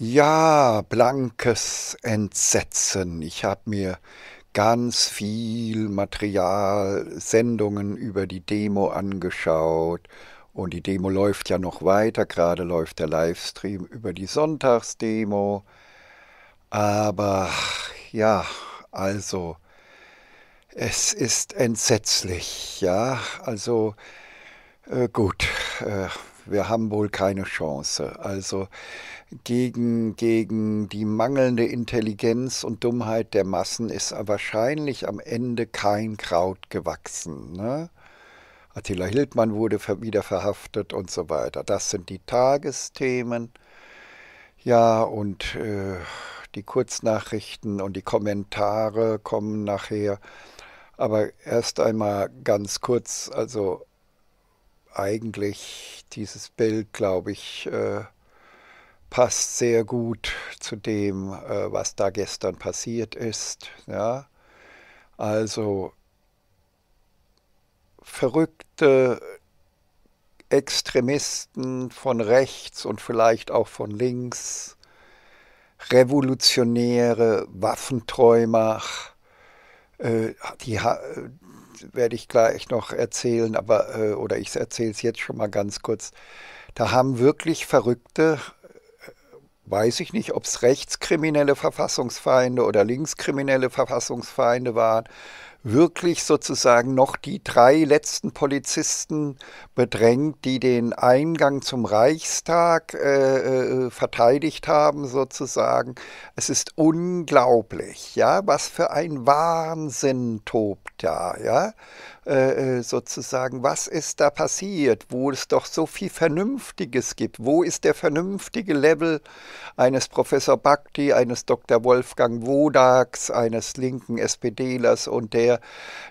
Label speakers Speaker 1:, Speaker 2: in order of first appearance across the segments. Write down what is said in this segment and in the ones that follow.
Speaker 1: Ja, blankes Entsetzen. Ich habe mir ganz viel Material, Sendungen über die Demo angeschaut. Und die Demo läuft ja noch weiter. Gerade läuft der Livestream über die Sonntagsdemo. Aber ja, also, es ist entsetzlich. Ja, also äh, gut. Äh, wir haben wohl keine Chance. Also gegen, gegen die mangelnde Intelligenz und Dummheit der Massen ist wahrscheinlich am Ende kein Kraut gewachsen. Ne? Attila Hildmann wurde wieder verhaftet und so weiter. Das sind die Tagesthemen. Ja, und äh, die Kurznachrichten und die Kommentare kommen nachher. Aber erst einmal ganz kurz, also eigentlich dieses Bild, glaube ich, äh, passt sehr gut zu dem, äh, was da gestern passiert ist. Ja? Also verrückte Extremisten von rechts und vielleicht auch von links, revolutionäre Waffenträumer, äh, die, werde ich gleich noch erzählen, aber äh, oder ich erzähle es jetzt schon mal ganz kurz. Da haben wirklich verrückte, äh, weiß ich nicht, ob es rechtskriminelle Verfassungsfeinde oder linkskriminelle Verfassungsfeinde waren, wirklich sozusagen noch die drei letzten Polizisten bedrängt, die den Eingang zum Reichstag äh, äh, verteidigt haben, sozusagen. Es ist unglaublich, ja, was für ein Wahnsinn tobt da, ja. Äh, äh, sozusagen, was ist da passiert, wo es doch so viel Vernünftiges gibt. Wo ist der vernünftige Level eines Professor Bhakti, eines Dr. Wolfgang Wodaks, eines linken SPDlers und der,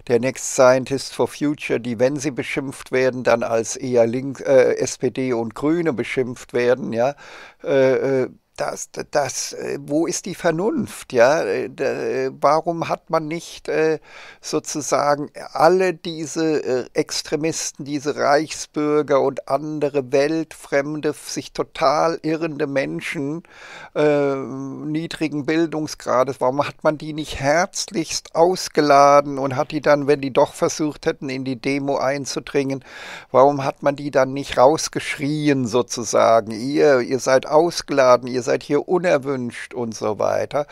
Speaker 1: der Next Scientist for Future, die, wenn sie beschimpft werden, dann als eher Link, äh, SPD und Grüne beschimpft werden, ja, äh, äh, das, das, äh, wo ist die Vernunft? Ja, äh, äh, warum hat man nicht sozusagen alle diese Extremisten, diese Reichsbürger und andere weltfremde, sich total irrende Menschen ähm, niedrigen Bildungsgrades, warum hat man die nicht herzlichst ausgeladen und hat die dann, wenn die doch versucht hätten, in die Demo einzudringen, warum hat man die dann nicht rausgeschrien sozusagen? Ihr, ihr seid ausgeladen, ihr seid seid hier unerwünscht und so weiter.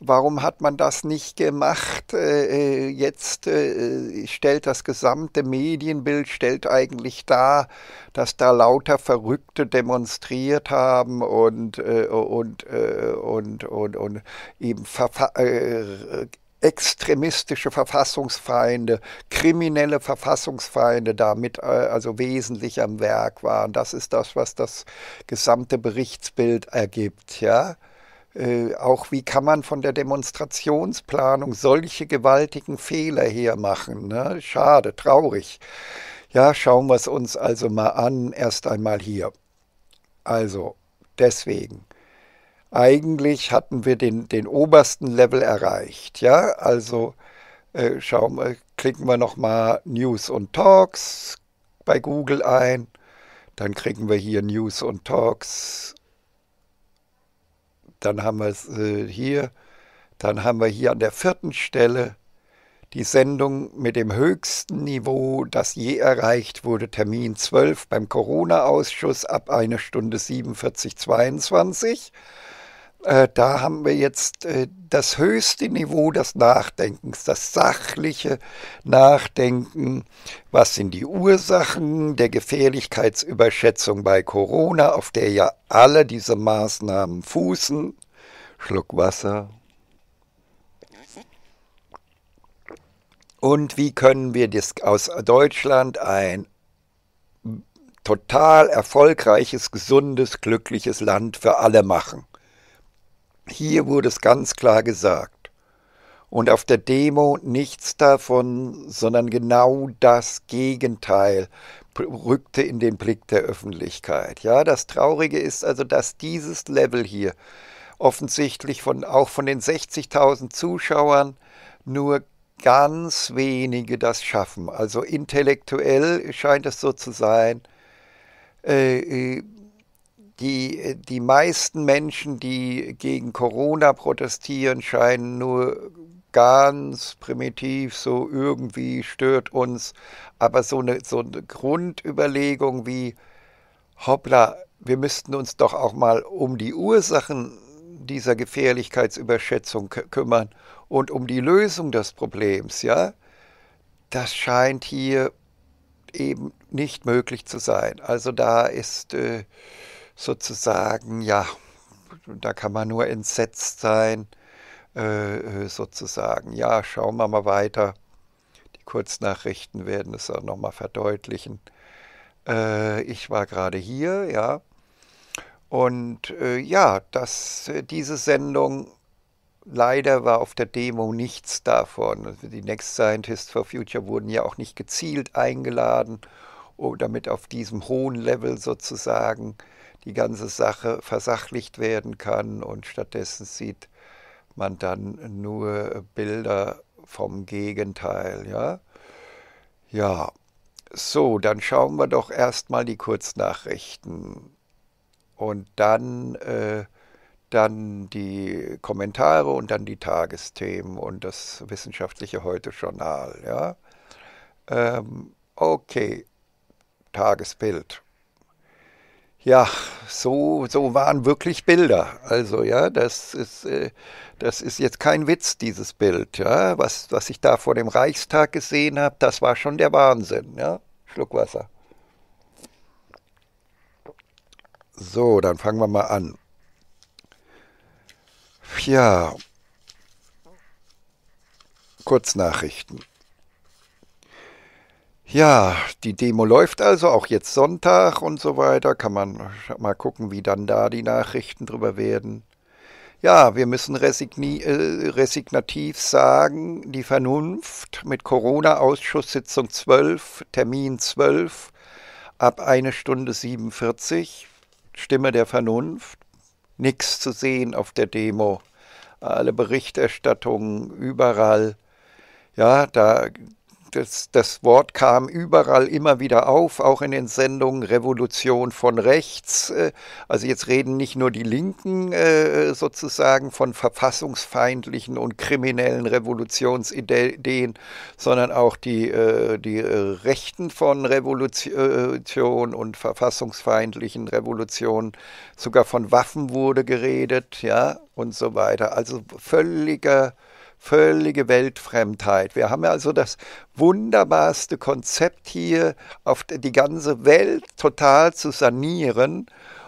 Speaker 1: Warum hat man das nicht gemacht? Äh, äh jetzt äh, äh, stellt das gesamte Medienbild, stellt eigentlich dar, dass da lauter Verrückte demonstriert haben und, äh, und, äh, und, und, und, eben extremistische Verfassungsfeinde, kriminelle Verfassungsfeinde damit äh, also wesentlich am Werk waren. Das ist das, was das gesamte Berichtsbild ergibt, ja. Äh, auch wie kann man von der Demonstrationsplanung solche gewaltigen Fehler her machen? Ne? Schade, traurig. Ja, schauen wir es uns also mal an, erst einmal hier. Also, deswegen eigentlich hatten wir den, den obersten Level erreicht. Ja, also äh, schauen wir, klicken wir nochmal News und Talks bei Google ein. Dann kriegen wir hier News und Talks. Dann haben wir es äh, hier. Dann haben wir hier an der vierten Stelle die Sendung mit dem höchsten Niveau, das je erreicht wurde, Termin 12 beim Corona-Ausschuss ab 1 Stunde 47,22. Äh, da haben wir jetzt äh, das höchste Niveau des Nachdenkens, das sachliche Nachdenken. Was sind die Ursachen der Gefährlichkeitsüberschätzung bei Corona, auf der ja alle diese Maßnahmen fußen? Schluck Wasser. Und wie können wir das aus Deutschland ein total erfolgreiches, gesundes, glückliches Land für alle machen? Hier wurde es ganz klar gesagt. Und auf der Demo nichts davon, sondern genau das Gegenteil rückte in den Blick der Öffentlichkeit. Ja, das Traurige ist also, dass dieses Level hier offensichtlich von, auch von den 60.000 Zuschauern nur ganz wenige das schaffen. Also intellektuell scheint es so zu sein, äh, äh die, die meisten Menschen, die gegen Corona protestieren, scheinen nur ganz primitiv, so irgendwie stört uns. Aber so eine, so eine Grundüberlegung wie, hoppla, wir müssten uns doch auch mal um die Ursachen dieser Gefährlichkeitsüberschätzung kümmern und um die Lösung des Problems, ja, das scheint hier eben nicht möglich zu sein. Also da ist... Äh, sozusagen, ja, da kann man nur entsetzt sein, äh, äh, sozusagen. Ja, schauen wir mal weiter. Die Kurznachrichten werden es auch nochmal verdeutlichen. Äh, ich war gerade hier, ja. Und äh, ja, dass äh, diese Sendung leider war auf der Demo nichts davon. Die Next Scientists for Future wurden ja auch nicht gezielt eingeladen, oh, damit auf diesem hohen Level sozusagen die ganze Sache versachlicht werden kann und stattdessen sieht man dann nur Bilder vom Gegenteil. Ja, ja. so, dann schauen wir doch erstmal die Kurznachrichten und dann, äh, dann die Kommentare und dann die Tagesthemen und das wissenschaftliche Heute-Journal. Ja? Ähm, okay, Tagesbild ja, so, so waren wirklich Bilder. Also ja, das ist, äh, das ist jetzt kein Witz, dieses Bild. Ja? Was, was ich da vor dem Reichstag gesehen habe, das war schon der Wahnsinn. Ja? Schluck Wasser. So, dann fangen wir mal an. Ja, Kurznachrichten. Ja, die Demo läuft also auch jetzt Sonntag und so weiter. Kann man mal gucken, wie dann da die Nachrichten drüber werden. Ja, wir müssen resigni äh, resignativ sagen, die Vernunft mit Corona-Ausschusssitzung 12, Termin 12, ab 1 Stunde 47, Stimme der Vernunft, nichts zu sehen auf der Demo. Alle Berichterstattungen überall. Ja, da das, das, Wort kam überall immer wieder auf, auch in den Sendungen Revolution von rechts. Äh, also jetzt reden nicht nur die Linken äh, sozusagen von verfassungsfeindlichen und kriminellen Revolutionsideen, sondern auch die, äh, die Rechten von Revolution und verfassungsfeindlichen Revolutionen. Sogar von Waffen wurde geredet, ja, und so weiter. Also völliger völlige Weltfremdheit. Wir haben also das wunderbarste Konzept hier, auf die ganze Welt total zu sanieren.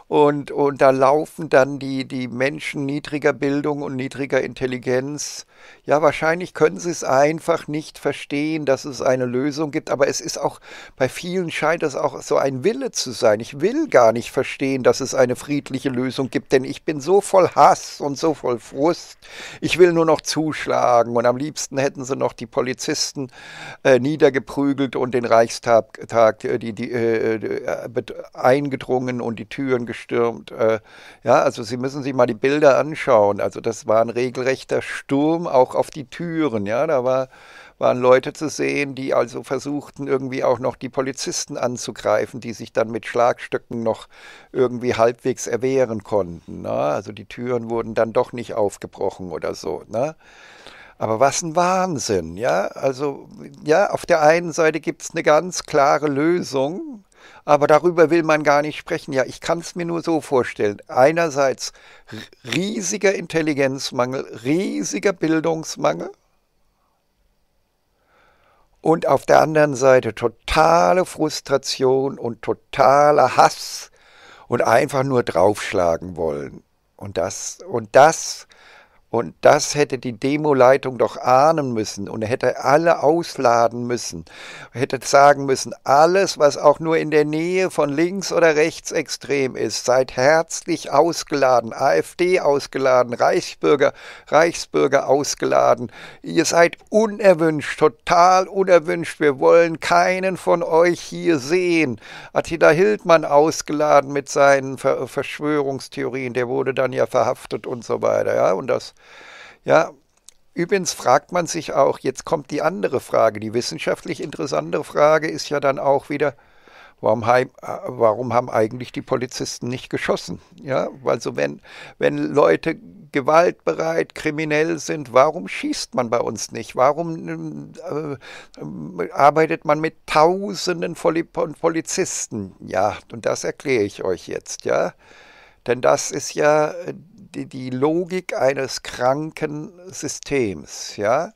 Speaker 1: Und, und da laufen dann die, die Menschen niedriger Bildung und niedriger Intelligenz ja, wahrscheinlich können sie es einfach nicht verstehen, dass es eine Lösung gibt, aber es ist auch, bei vielen scheint es auch so ein Wille zu sein. Ich will gar nicht verstehen, dass es eine friedliche Lösung gibt, denn ich bin so voll Hass und so voll Frust. Ich will nur noch zuschlagen und am liebsten hätten sie noch die Polizisten äh, niedergeprügelt und den Reichstag Tag, äh, die, die, äh, äh eingedrungen und die Türen gestürmt. Äh, ja, also Sie müssen sich mal die Bilder anschauen. Also das war ein regelrechter Sturm auch auf die Türen. Ja, da war, waren Leute zu sehen, die also versuchten, irgendwie auch noch die Polizisten anzugreifen, die sich dann mit Schlagstücken noch irgendwie halbwegs erwehren konnten. Ne? Also die Türen wurden dann doch nicht aufgebrochen oder so. Ne? Aber was ein Wahnsinn, ja? Also, ja, auf der einen Seite gibt es eine ganz klare Lösung, aber darüber will man gar nicht sprechen. Ja, ich kann es mir nur so vorstellen. Einerseits riesiger Intelligenzmangel, riesiger Bildungsmangel und auf der anderen Seite totale Frustration und totaler Hass und einfach nur draufschlagen wollen. Und das, und das und das hätte die Demoleitung doch ahnen müssen und hätte alle ausladen müssen, hätte sagen müssen, alles, was auch nur in der Nähe von links oder rechts extrem ist, seid herzlich ausgeladen, AfD ausgeladen, Reichsbürger, Reichsbürger ausgeladen. Ihr seid unerwünscht, total unerwünscht. Wir wollen keinen von euch hier sehen. Attila Hildmann ausgeladen mit seinen Verschwörungstheorien, der wurde dann ja verhaftet und so weiter, ja, und das ja, übrigens fragt man sich auch, jetzt kommt die andere Frage, die wissenschaftlich interessante Frage ist ja dann auch wieder, Warum, heim, äh, warum, haben eigentlich die Polizisten nicht geschossen? Ja, also wenn, wenn Leute gewaltbereit, kriminell sind, warum schießt man bei uns nicht? Warum äh, äh arbeitet man mit Tausenden Polizisten? Ja, und das erkläre ich euch jetzt, ja. Denn das ist ja äh, die, die Logik eines kranken Systems. Ja?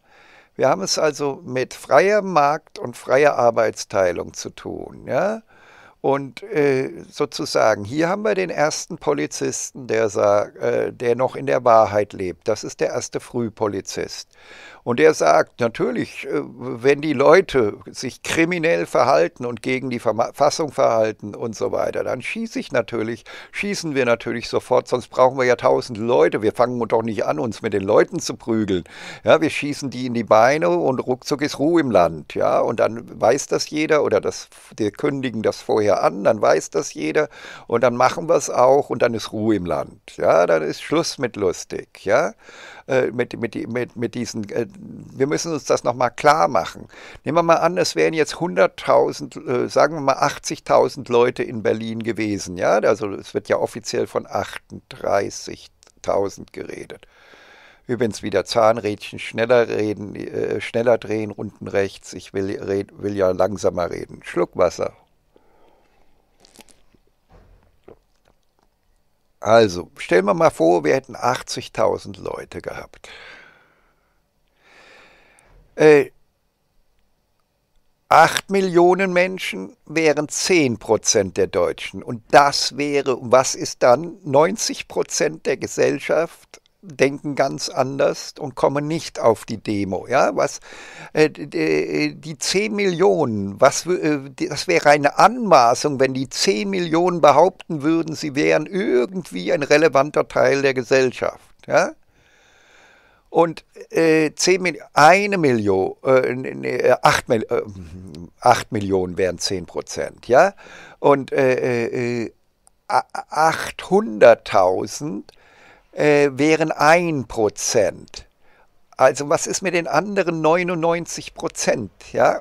Speaker 1: Wir haben es also mit freier Markt- und freier Arbeitsteilung zu tun. Ja? Und äh, sozusagen, hier haben wir den ersten Polizisten, der, sah, äh, der noch in der Wahrheit lebt. Das ist der erste Frühpolizist. Und er sagt, natürlich, äh, wenn die Leute sich kriminell verhalten und gegen die Verfassung verhalten und so weiter, dann schieße ich natürlich, schießen wir natürlich sofort, sonst brauchen wir ja tausend Leute. Wir fangen doch nicht an, uns mit den Leuten zu prügeln. Ja, wir schießen die in die Beine und ruckzuck ist Ruhe im Land. Ja, und dann weiß das jeder oder das, die kündigen das vorher an, dann weiß das jeder und dann machen wir es auch und dann ist Ruhe im Land. Ja, dann ist Schluss mit lustig. Ja, äh, mit, mit, mit, mit diesen, äh, wir müssen uns das nochmal klar machen. Nehmen wir mal an, es wären jetzt 100.000, äh, sagen wir mal 80.000 Leute in Berlin gewesen. Ja, also es wird ja offiziell von 38.000 geredet. Übrigens wieder Zahnrädchen schneller reden, äh, schneller drehen, unten rechts. Ich will, red, will ja langsamer reden. Schluck Wasser. Also, stellen wir mal vor, wir hätten 80.000 Leute gehabt. Äh, 8 Millionen Menschen wären 10 Prozent der Deutschen. Und das wäre, was ist dann? 90 Prozent der Gesellschaft denken ganz anders und kommen nicht auf die Demo. Ja, was äh, die 10 Millionen, was äh, das wäre eine Anmaßung, wenn die 10 Millionen behaupten würden, sie wären irgendwie ein relevanter Teil der Gesellschaft. Ja? Und äh, 10 Mil eine Million, äh, 8, Mil äh, 8 äh, Millionen wären 10 Prozent. Ja? Und äh, 800.000 äh, wären 1%. Also was ist mit den anderen 99%? Ja?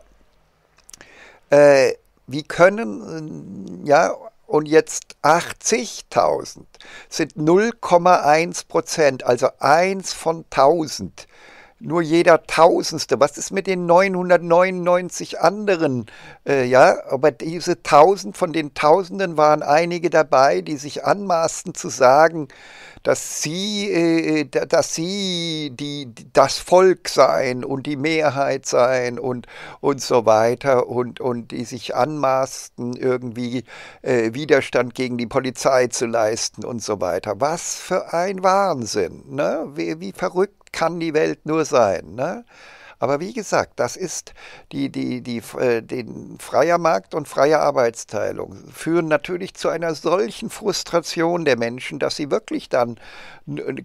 Speaker 1: Äh, wie können, äh, ja, und jetzt 80.000 sind 0,1 Prozent, also 1 von 1000. Nur jeder Tausendste. Was ist mit den 999 anderen? Äh, ja, aber diese 1000 von den Tausenden waren einige dabei, die sich anmaßten zu sagen, dass sie, äh, äh, dass sie die, das Volk sein und die Mehrheit sein und, und so weiter und, und die sich anmaßten, irgendwie äh, Widerstand gegen die Polizei zu leisten und so weiter. Was für ein Wahnsinn, ne? Wie, wie verrückt kann die Welt nur sein, ne? Aber wie gesagt, das ist die, die, die, äh, den freier Markt und freie Arbeitsteilung führen natürlich zu einer solchen Frustration der Menschen, dass sie wirklich dann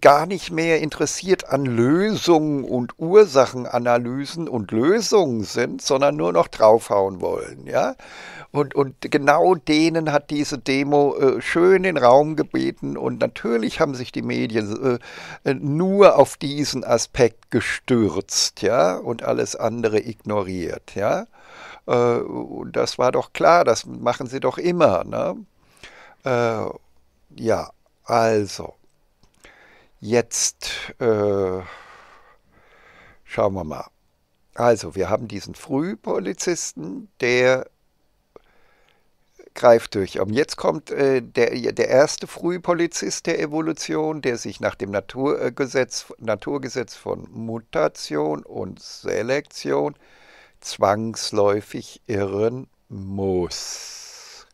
Speaker 1: gar nicht mehr interessiert an Lösungen und Ursachenanalysen und Lösungen sind, sondern nur noch draufhauen wollen. Ja? Und, und genau denen hat diese Demo äh, schön den Raum gebeten und natürlich haben sich die Medien äh, nur auf diesen Aspekt gestürzt. Ja? und alles andere ignoriert. Ja? Äh, das war doch klar, das machen sie doch immer. Ne? Äh, ja, also, jetzt äh, schauen wir mal. Also, wir haben diesen Frühpolizisten, der greift durch. Und jetzt kommt äh, der, der erste Frühpolizist der Evolution, der sich nach dem Naturgesetz, äh, Naturgesetz von Mutation und Selektion zwangsläufig irren muss.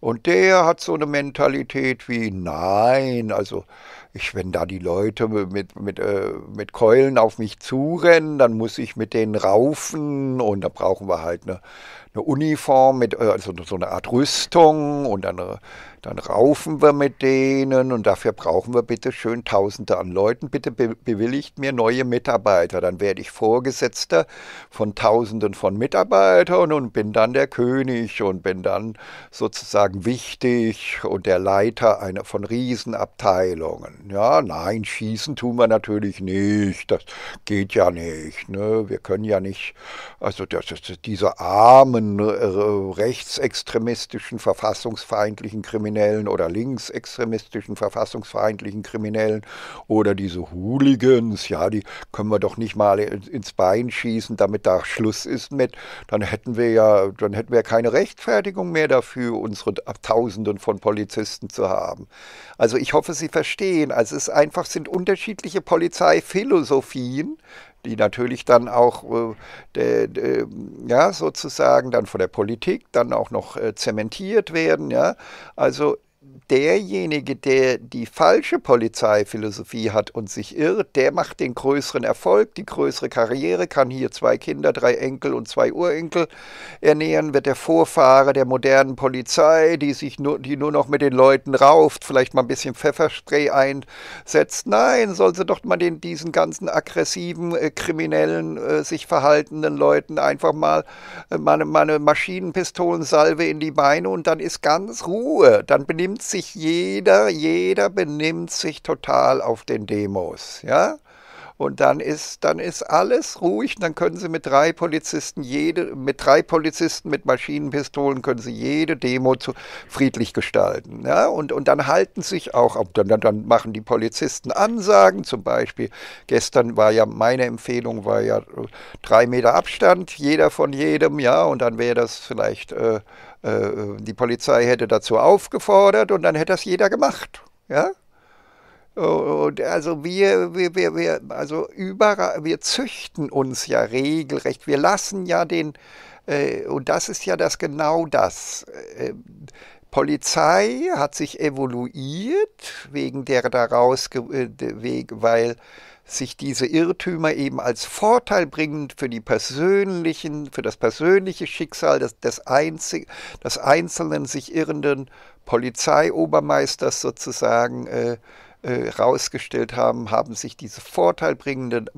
Speaker 1: Und der hat so eine Mentalität wie, nein, also ich, wenn da die Leute mit, mit, äh, mit Keulen auf mich zurennen, dann muss ich mit denen raufen und da brauchen wir halt eine, eine Uniform, mit, äh, also so eine Art Rüstung und dann eine äh, dann raufen wir mit denen und dafür brauchen wir bitte schön Tausende an Leuten. Bitte be bewilligt mir neue Mitarbeiter. Dann werde ich Vorgesetzter von Tausenden von Mitarbeitern und bin dann der König und bin dann sozusagen wichtig und der Leiter einer von Riesenabteilungen. Ja, nein, schießen tun wir natürlich nicht. Das geht ja nicht. Ne? Wir können ja nicht, also das, das, diese armen, äh, rechtsextremistischen, verfassungsfeindlichen Kriminellen, Kriminellen oder linksextremistischen, verfassungsfeindlichen Kriminellen oder diese Hooligans, ja, die können wir doch nicht mal ins Bein schießen, damit da Schluss ist mit, dann hätten wir ja, dann hätten wir keine Rechtfertigung mehr dafür, unsere Tausenden von Polizisten zu haben. Also ich hoffe, Sie verstehen, also es einfach sind unterschiedliche Polizeiphilosophien, die natürlich dann auch äh, de, de, ja, sozusagen dann von der Politik dann auch noch äh, zementiert werden. Ja? Also derjenige, der die falsche Polizeiphilosophie hat und sich irrt, der macht den größeren Erfolg, die größere Karriere, kann hier zwei Kinder, drei Enkel und zwei Urenkel ernähren, wird der Vorfahre der modernen Polizei, die sich nur, die nur noch mit den Leuten rauft, vielleicht mal ein bisschen Pfefferspray einsetzt. Nein, soll sie doch mal den, diesen ganzen aggressiven, äh, kriminellen, äh, sich verhaltenden Leuten einfach mal, äh, mal, mal eine Maschinenpistolensalve in die Beine und dann ist ganz Ruhe. Dann benimmt benimmt sich jeder, jeder benimmt sich total auf den Demos, ja. Und dann ist, dann ist alles ruhig. Dann können Sie mit drei Polizisten jede, mit drei Polizisten mit Maschinenpistolen können Sie jede Demo zu, friedlich gestalten. Ja? Und, und dann halten sich auch, dann, dann machen die Polizisten Ansagen. Zum Beispiel gestern war ja meine Empfehlung war ja drei Meter Abstand, jeder von jedem, ja. Und dann wäre das vielleicht äh, äh die Polizei hätte dazu aufgefordert und dann hätte das jeder gemacht. Ja? Und also wir, wir, wir, wir, also überall, wir züchten uns ja regelrecht. Wir lassen ja den, äh, und das ist ja das genau das. Äh, Polizei hat sich evoluiert, wegen der daraus, äh, weil sich diese Irrtümer eben als vorteilbringend für die persönlichen, für das persönliche Schicksal des, des, Einzel, des einzelnen sich irrenden Polizeiobermeisters sozusagen äh, äh, rausgestellt haben, haben sich diese vorteilbringenden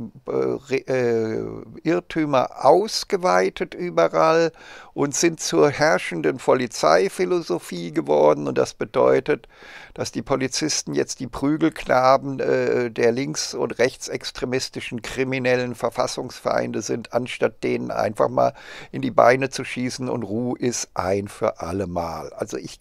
Speaker 1: äh, äh, Irrtümer ausgeweitet überall und sind zur herrschenden Polizeiphilosophie geworden. Und das bedeutet, dass die Polizisten jetzt die Prügelknaben äh, der links- und rechtsextremistischen kriminellen Verfassungsfeinde sind, anstatt denen einfach mal in die Beine zu schießen und Ruhe ist ein für alle Mal. Also ich,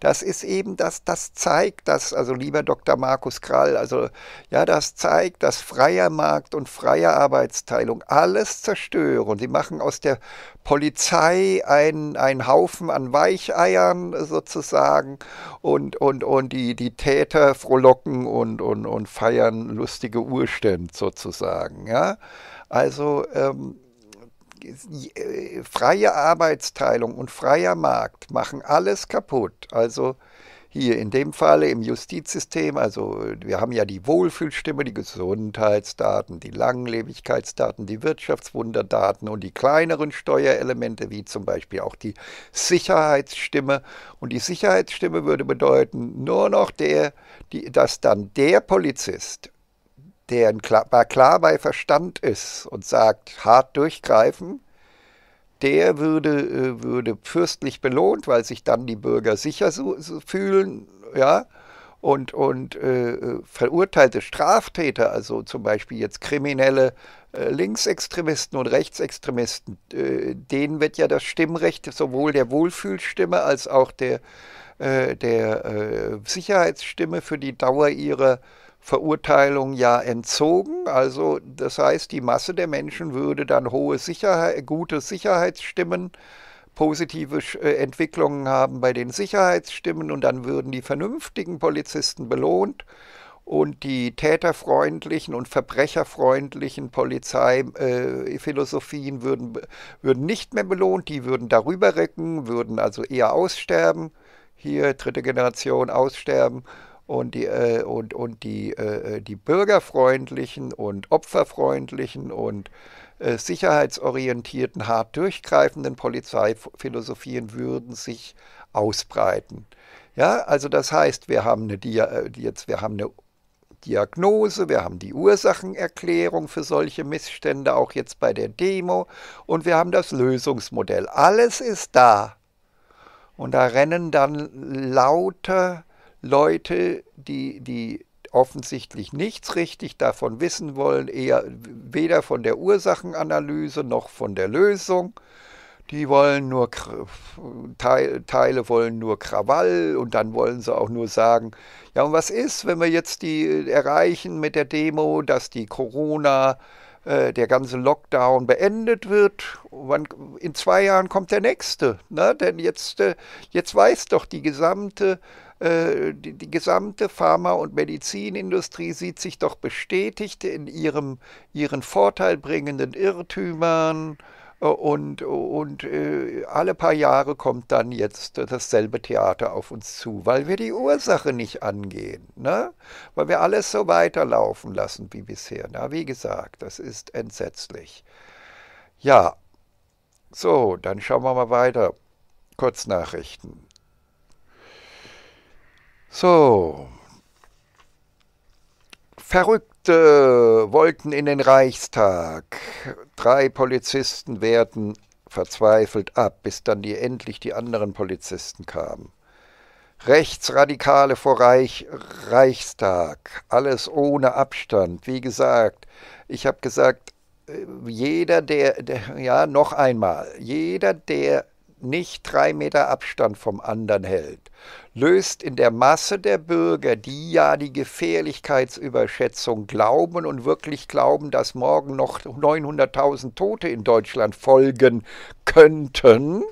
Speaker 1: das ist eben das, das zeigt, dass also lieber Dr. Marco Markus Krall. Also ja, das zeigt, dass freier Markt und freie Arbeitsteilung alles zerstören. Sie machen aus der Polizei einen, einen Haufen an Weicheiern sozusagen und, und, und die, die Täter frohlocken und, und, und feiern lustige Urstände sozusagen. Ja? Also ähm, äh, freie Arbeitsteilung und freier Markt machen alles kaputt. Also hier in dem Falle im Justizsystem, also wir haben ja die Wohlfühlstimme, die Gesundheitsdaten, die Langlebigkeitsdaten, die Wirtschaftswunderdaten und die kleineren Steuerelemente, wie zum Beispiel auch die Sicherheitsstimme. Und die Sicherheitsstimme würde bedeuten, nur noch der, die, dass dann der Polizist, der klar, klar bei Verstand ist und sagt, hart durchgreifen, der würde, äh, würde fürstlich belohnt, weil sich dann die Bürger sicher so, so fühlen, ja, und, und äh, äh, verurteilte Straftäter, also zum Beispiel jetzt kriminelle äh, Linksextremisten und Rechtsextremisten, äh, denen wird ja das Stimmrecht sowohl der Wohlfühlstimme als auch der, äh, der Sicherheitsstimme für die Dauer ihrer äh, Verurteilung ja entzogen. Also das heißt, die Masse der Menschen würde dann hohe Sicherheit, gute Sicherheitsstimmen, positive äh, Entwicklungen haben bei den Sicherheitsstimmen und dann würden die vernünftigen Polizisten belohnt und die täterfreundlichen und verbrecherfreundlichen Polizeiphilosophien äh, würden, würden nicht mehr belohnt, die würden darüber recken, würden also eher aussterben, hier dritte Generation aussterben und die, äh, und, und die, äh, äh, die bürgerfreundlichen und opferfreundlichen und äh, sicherheitsorientierten, hart durchgreifenden Polizeiphilosophien würden sich ausbreiten. Ja, also das heißt, wir haben eine, Dia äh, jetzt, wir haben eine Diagnose, wir haben die Ursachenerklärung für solche Missstände, auch jetzt bei der Demo, und wir haben das Lösungsmodell. Alles ist da. Und da rennen dann lauter Leute, die, die offensichtlich nichts richtig davon wissen wollen, eher weder von der Ursachenanalyse noch von der Lösung. Die wollen nur, Teile wollen nur Krawall und dann wollen sie auch nur sagen, ja und was ist, wenn wir jetzt die äh, erreichen mit der Demo, dass die Corona, äh, der ganze Lockdown beendet wird, wann, in zwei Jahren kommt der nächste, ne? denn jetzt, äh, jetzt weiß doch die gesamte äh, die, die gesamte Pharma- und Medizinindustrie sieht sich doch bestätigt in ihrem, ihren vorteilbringenden Irrtümern äh, und, und äh, alle paar Jahre kommt dann jetzt dasselbe Theater auf uns zu, weil wir die Ursache nicht angehen, ne? weil wir alles so weiterlaufen lassen wie bisher. Na, wie gesagt, das ist entsetzlich. Ja, so, dann schauen wir mal weiter. Kurznachrichten. So. Verrückte wollten in den Reichstag. Drei Polizisten wehrten verzweifelt ab, bis dann die, endlich die anderen Polizisten kamen. Rechtsradikale vor Reich, Reichstag, alles ohne Abstand. Wie gesagt, ich habe gesagt, äh, jeder, der, der, ja, noch einmal, jeder, der nicht drei Meter Abstand vom anderen hält, löst in der Masse der Bürger, die ja die Gefährlichkeitsüberschätzung glauben und wirklich glauben, dass morgen noch 900.000 Tote in Deutschland folgen könnten,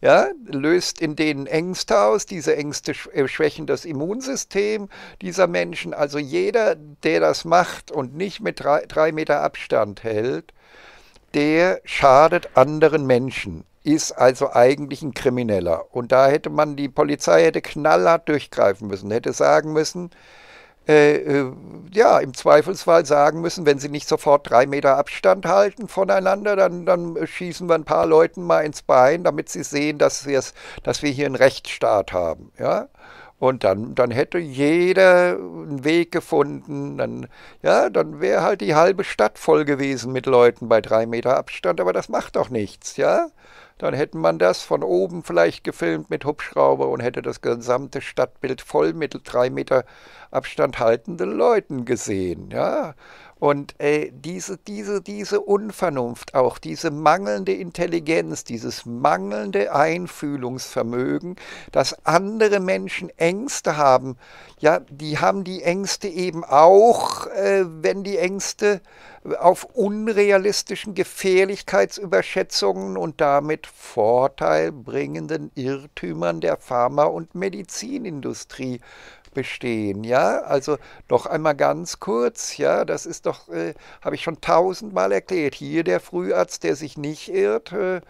Speaker 1: ja, löst in denen Ängste aus, diese Ängste äh, schwächen das Immunsystem dieser Menschen. Also jeder, der das macht und nicht mit drei, drei Meter Abstand hält, der schadet anderen Menschen ist also eigentlich ein Krimineller. Und da hätte man, die Polizei hätte knallhart durchgreifen müssen, hätte sagen müssen, äh, äh, ja, im Zweifelsfall sagen müssen, wenn sie nicht sofort drei Meter Abstand halten voneinander, dann, dann schießen wir ein paar Leuten mal ins Bein, damit sie sehen, dass, dass wir hier einen Rechtsstaat haben. Ja? Und dann, dann hätte jeder einen Weg gefunden, dann, ja, dann wäre halt die halbe Stadt voll gewesen mit Leuten bei drei Meter Abstand, aber das macht doch nichts, ja dann hätte man das von oben vielleicht gefilmt mit Hubschrauber und hätte das gesamte Stadtbild voll mit drei Meter Abstand haltenden Leuten gesehen. Ja? Und äh, diese, diese, diese Unvernunft auch, diese mangelnde Intelligenz, dieses mangelnde Einfühlungsvermögen, dass andere Menschen Ängste haben, ja, die haben die Ängste eben auch, äh, wenn die Ängste äh, auf unrealistischen Gefährlichkeitsüberschätzungen und damit vorteilbringenden Irrtümern der Pharma- und Medizinindustrie bestehen, ja? Also noch einmal ganz kurz, ja, das ist doch, äh, habe ich schon tausendmal erklärt, hier der Früharzt, der sich nicht irrt, äh,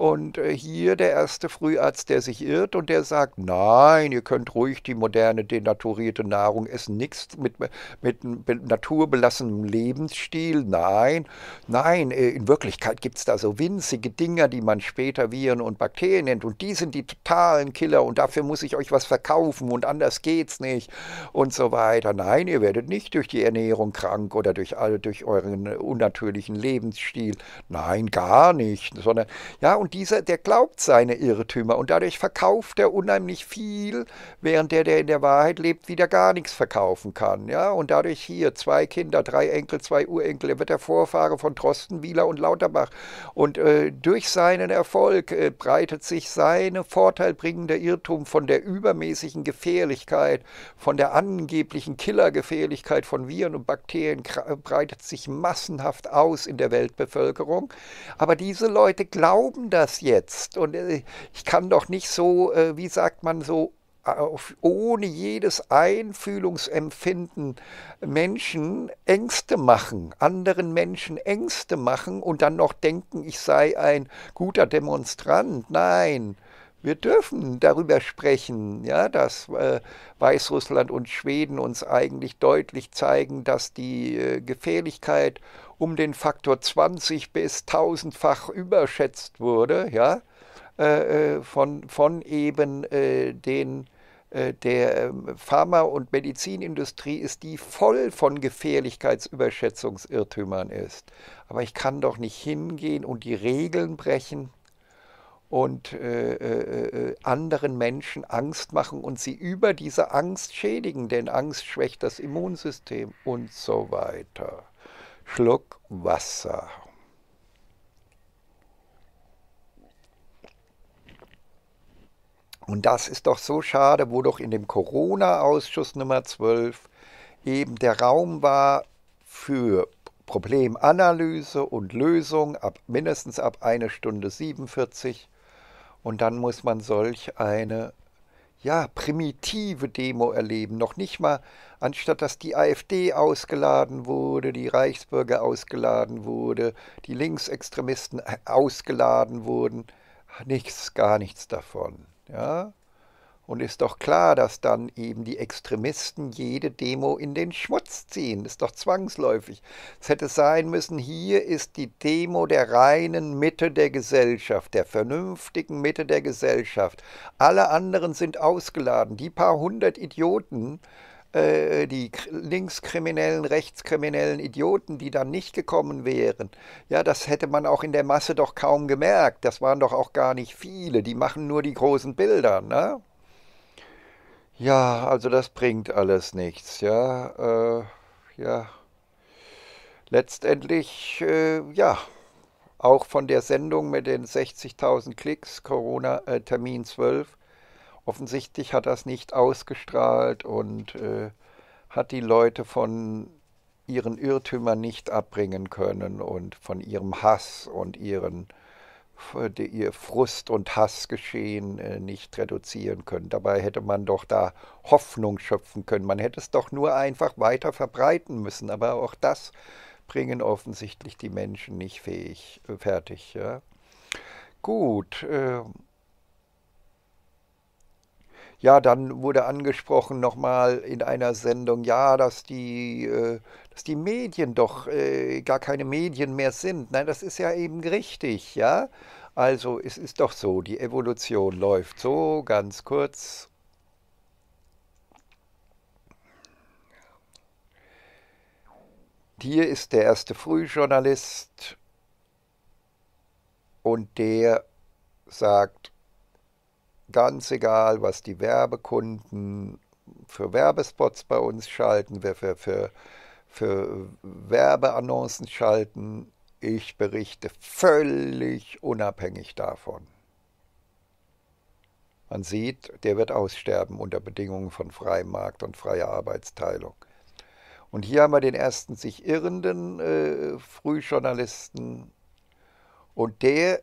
Speaker 1: und äh, hier der erste Früharzt, der sich irrt und der sagt, nein, ihr könnt ruhig die moderne, denaturierte Nahrung essen, nichts mit, mit, naturbelassenem Lebensstil, nein, nein, äh, in Wirklichkeit gibt es da so winzige Dinger, die man später Viren und Bakterien nennt und die sind die totalen Killer und dafür muss ich euch was verkaufen und anders geht's nicht und so weiter. Nein, ihr werdet nicht durch die Ernährung krank oder durch, durch euren unnatürlichen Lebensstil, nein, gar nicht, sondern ja, und und dieser, der glaubt seine Irrtümer und dadurch verkauft er unheimlich viel, während der, der in der Wahrheit lebt, wieder gar nichts verkaufen kann. Ja? Und dadurch hier zwei Kinder, drei Enkel, zwei Urenkel, er wird der Vorfahre von Drosten, Wieler und Lauterbach. Und äh, durch seinen Erfolg äh, breitet sich seine vorteilbringende Irrtum von der übermäßigen Gefährlichkeit, von der angeblichen Killergefährlichkeit von Viren und Bakterien breitet sich massenhaft aus in der Weltbevölkerung. Aber diese Leute glauben, dass das jetzt? Und äh, ich kann doch nicht so, äh, wie sagt man so, auf, ohne jedes Einfühlungsempfinden Menschen Ängste machen, anderen Menschen Ängste machen und dann noch denken, ich sei ein guter Demonstrant. Nein, wir dürfen darüber sprechen, ja, dass äh, Weißrussland und Schweden uns eigentlich deutlich zeigen, dass die äh, Gefährlichkeit um den Faktor 20 bis 1000-fach überschätzt wurde, ja, äh, äh, von, von eben äh, den äh, der ähm, Pharma- und Medizinindustrie ist, die voll von Gefährlichkeitsüberschätzungsirrtümern ist. Aber ich kann doch nicht hingehen und die Regeln brechen und äh, äh, äh anderen Menschen Angst machen und sie über diese Angst schädigen, denn Angst schwächt das Immunsystem und so weiter. Schluck Wasser. Und das ist doch so schade, wo doch in dem Corona-Ausschuss Nummer 12 eben der Raum war für Problemanalyse und Lösung ab, mindestens ab 1 Stunde 47. Und dann muss man solch eine ja, primitive Demo erleben. Noch nicht mal, anstatt dass die AfD ausgeladen wurde, die Reichsbürger ausgeladen wurde, die Linksextremisten äh, ausgeladen wurden, nichts, gar nichts davon. Ja, und ist doch klar, dass dann eben die Extremisten jede Demo in den Schmutz ziehen. Ist doch zwangsläufig. Es hätte sein müssen, hier ist die Demo der reinen Mitte der Gesellschaft, der vernünftigen Mitte der Gesellschaft. Alle anderen sind ausgeladen. Die paar hundert Idioten, äh, die linkskriminellen, rechtskriminellen Idioten, die dann nicht gekommen wären. Ja, das hätte man auch in der Masse doch kaum gemerkt. Das waren doch auch gar nicht viele. Die machen nur die großen Bilder, ne? Ja, also das bringt alles nichts, ja. Äh, ja. Letztendlich, äh, ja, auch von der Sendung mit den 60.000 Klicks, Corona äh, Termin 12, offensichtlich hat das nicht ausgestrahlt und äh, hat die Leute von ihren Irrtümern nicht abbringen können und von ihrem Hass und ihren ihr Frust und Hassgeschehen äh, nicht reduzieren können. Dabei hätte man doch da Hoffnung schöpfen können. Man hätte es doch nur einfach weiter verbreiten müssen. Aber auch das bringen offensichtlich die Menschen nicht fähig, äh, fertig. Ja? Gut. Ähm, ja, dann wurde angesprochen nochmal in einer Sendung, ja, dass die, äh, dass die Medien doch äh, gar keine Medien mehr sind. Nein, das ist ja eben richtig, ja. Also es ist doch so, die Evolution läuft so ganz kurz. Hier ist der erste Frühjournalist und der sagt, ganz egal, was die Werbekunden für Werbespots bei uns schalten, wer für, für, für für Werbeannoncen schalten. Ich berichte völlig unabhängig davon. Man sieht, der wird aussterben unter Bedingungen von freiem Markt und freier Arbeitsteilung. Und hier haben wir den ersten sich irrenden äh, Frühjournalisten. Und der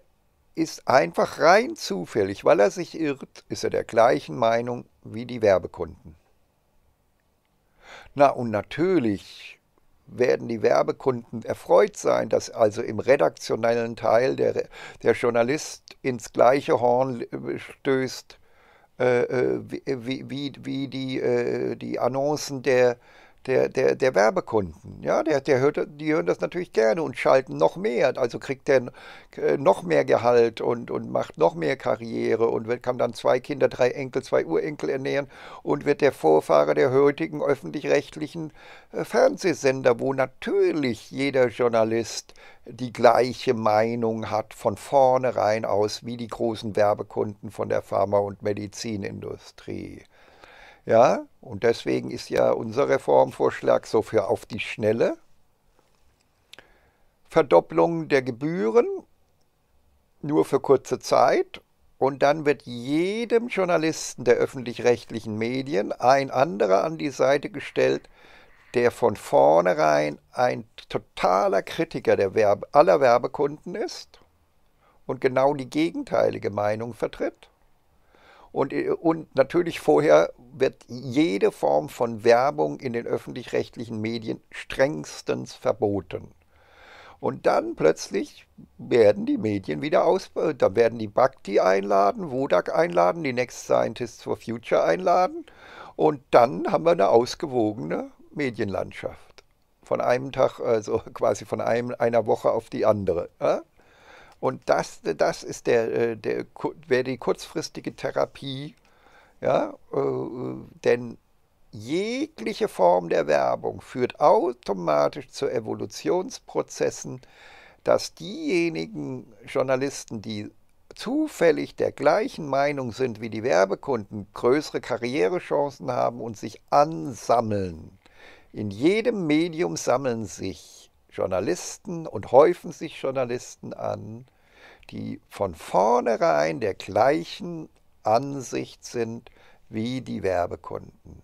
Speaker 1: ist einfach rein zufällig, weil er sich irrt, ist er der gleichen Meinung wie die Werbekunden. Na und natürlich werden die Werbekunden erfreut sein, dass also im redaktionellen Teil der, der Journalist ins gleiche Horn äh, stößt äh, äh wie, wie, wie, die, äh, die Annoncen der, der, der, der Werbekunden. Ja, der, der hört, die hören das natürlich gerne und schalten noch mehr. Also kriegt der äh, noch mehr Gehalt und, und macht noch mehr Karriere und kann dann zwei Kinder, drei Enkel, zwei Urenkel ernähren und wird der Vorfahre der heutigen öffentlich-rechtlichen äh, Fernsehsender, wo natürlich jeder Journalist die gleiche Meinung hat von vornherein aus wie die großen Werbekunden von der Pharma- und Medizinindustrie. Ja, und deswegen ist ja unser Reformvorschlag so für auf die Schnelle. Verdopplung der Gebühren nur für kurze Zeit und dann wird jedem Journalisten der öffentlich-rechtlichen Medien ein anderer an die Seite gestellt, der von vornherein ein totaler Kritiker der Werbe, aller Werbekunden ist und genau die gegenteilige Meinung vertritt. Und, äh, und natürlich vorher wird jede Form von Werbung in den öffentlich-rechtlichen Medien strengstens verboten. Und dann plötzlich werden die Medien wieder aus, äh, dann werden die Bhakti einladen, Wodak einladen, die Next Scientists for Future einladen. Und dann haben wir eine ausgewogene Medienlandschaft. Von einem Tag, also quasi von einem, einer Woche auf die andere. Ja? Äh? Und das, das ist der, äh, der, wäre die kurzfristige Therapie, ja, äh, äh, denn jegliche Form der Werbung führt automatisch zu Evolutionsprozessen, dass diejenigen Journalisten, die zufällig der gleichen Meinung sind wie die Werbekunden, größere Karrierechancen haben und sich ansammeln. In jedem Medium sammeln sich Journalisten und häufen sich Journalisten an, die von vornherein der gleichen Ansicht sind wie die Werbekunden.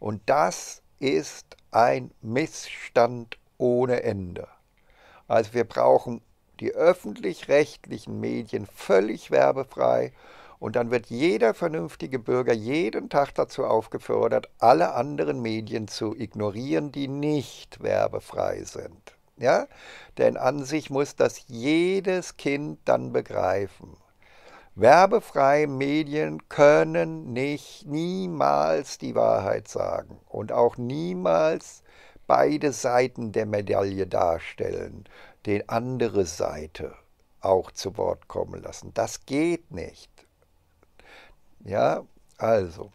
Speaker 1: Und das ist ein Missstand ohne Ende. Also wir brauchen die öffentlich-rechtlichen Medien völlig werbefrei und dann wird jeder vernünftige Bürger jeden Tag dazu aufgefordert, alle anderen Medien zu ignorieren, die nicht werbefrei sind. Ja? Denn an sich muss das jedes Kind dann begreifen. Werbefreie Medien können nicht niemals die Wahrheit sagen und auch niemals beide Seiten der Medaille darstellen, die andere Seite auch zu Wort kommen lassen. Das geht nicht. Ja, also.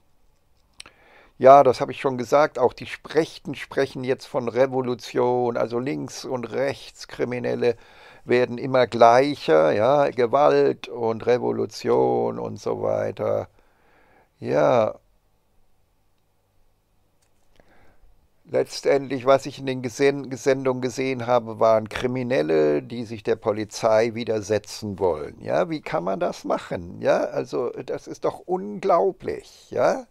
Speaker 1: Ja, das habe ich schon gesagt. Auch die Sprechten sprechen jetzt von Revolution. Also links und rechts Kriminelle werden immer gleicher. Ja, Gewalt und Revolution und so weiter. Ja, Letztendlich, was ich in den Gesen Sendungen gesehen habe, waren Kriminelle, die sich der Polizei widersetzen wollen. Ja, wie kann man das machen? Ja, also das ist doch unglaublich. Ja,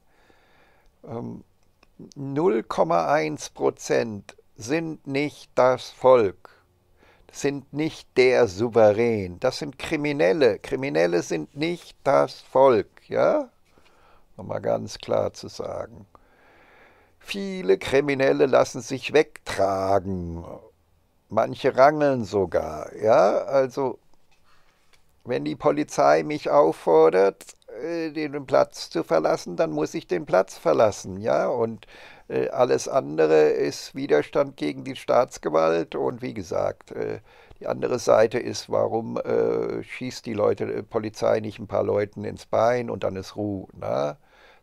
Speaker 1: 0,1 ähm, Prozent sind nicht das Volk, sind nicht der Souverän. Das sind Kriminelle. Kriminelle sind nicht das Volk. Ja, um mal ganz klar zu sagen. Viele Kriminelle lassen sich wegtragen. Manche rangeln sogar. Ja, also wenn die Polizei mich auffordert, äh, den Platz zu verlassen, dann muss ich den Platz verlassen, ja, und äh, alles andere ist Widerstand gegen die Staatsgewalt und wie gesagt, äh, die andere Seite ist, warum schießt die Leute, Polizei nicht ein paar Leuten ins Bein und dann ist Ruhe, na?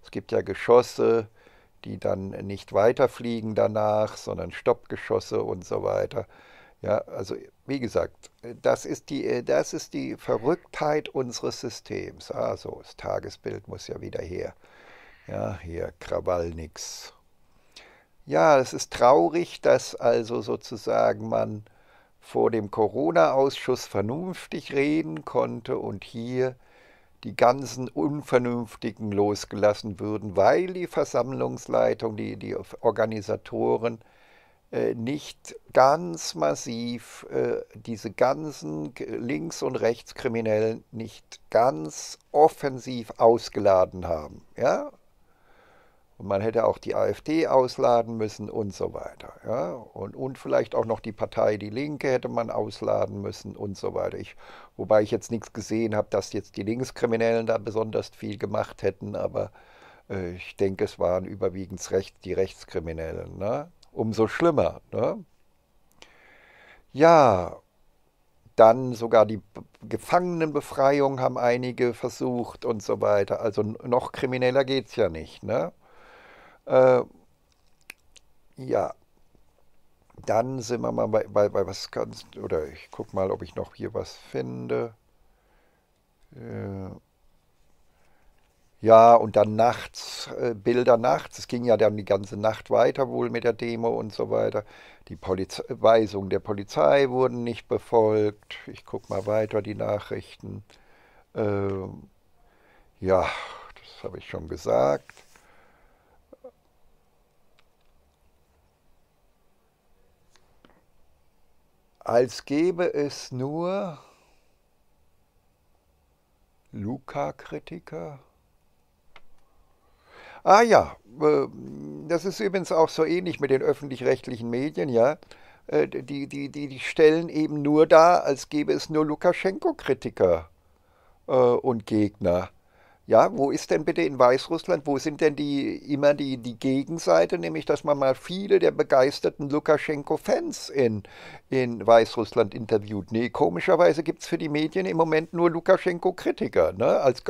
Speaker 1: Es gibt ja Geschosse, die dann nicht weiterfliegen danach, sondern Stoppgeschosse und so weiter. Ja, also wie gesagt, das ist die, das ist die Verrücktheit unseres Systems. Also das Tagesbild muss ja wieder her. Ja, hier, Krawallnix. Ja, es ist traurig, dass also sozusagen man vor dem Corona-Ausschuss vernünftig reden konnte und hier die ganzen Unvernünftigen losgelassen würden, weil die Versammlungsleitung, die, die Organisatoren äh, nicht ganz massiv äh, diese ganzen Links- und Rechtskriminellen nicht ganz offensiv ausgeladen haben. Ja? man hätte auch die AfD ausladen müssen und so weiter. Ja? Und, und vielleicht auch noch die Partei Die Linke hätte man ausladen müssen und so weiter. Ich, wobei ich jetzt nichts gesehen habe, dass jetzt die Linkskriminellen da besonders viel gemacht hätten, aber äh, ich denke, es waren überwiegend recht, die Rechtskriminellen. Ne? Umso schlimmer. Ne? Ja, dann sogar die Gefangenenbefreiung haben einige versucht und so weiter. Also noch krimineller geht es ja nicht. Ne? Äh, ja, dann sind wir mal bei, bei, bei was ganz, oder ich guck mal, ob ich noch hier was finde. Äh, ja, und dann nachts, äh, Bilder nachts. Es ging ja dann die ganze Nacht weiter wohl mit der Demo und so weiter. Die Poliz Weisungen der Polizei wurden nicht befolgt. Ich guck mal weiter die Nachrichten. Äh, ja, das habe ich schon gesagt. als gäbe es nur Luca-Kritiker? Ah ja, äh, das ist übrigens auch so ähnlich mit den öffentlich-rechtlichen Medien, ja. Äh, die, die, die, die stellen eben nur dar, als gäbe es nur Lukaschenko-Kritiker äh, und Gegner. Ja, wo ist denn bitte in Weißrussland, wo sind denn die immer die, die Gegenseite, nämlich dass man mal viele der begeisterten Lukaschenko-Fans in, in Weißrussland interviewt? Nee, komischerweise gibt es für die Medien im Moment nur Lukaschenko-Kritiker. Ne? Als,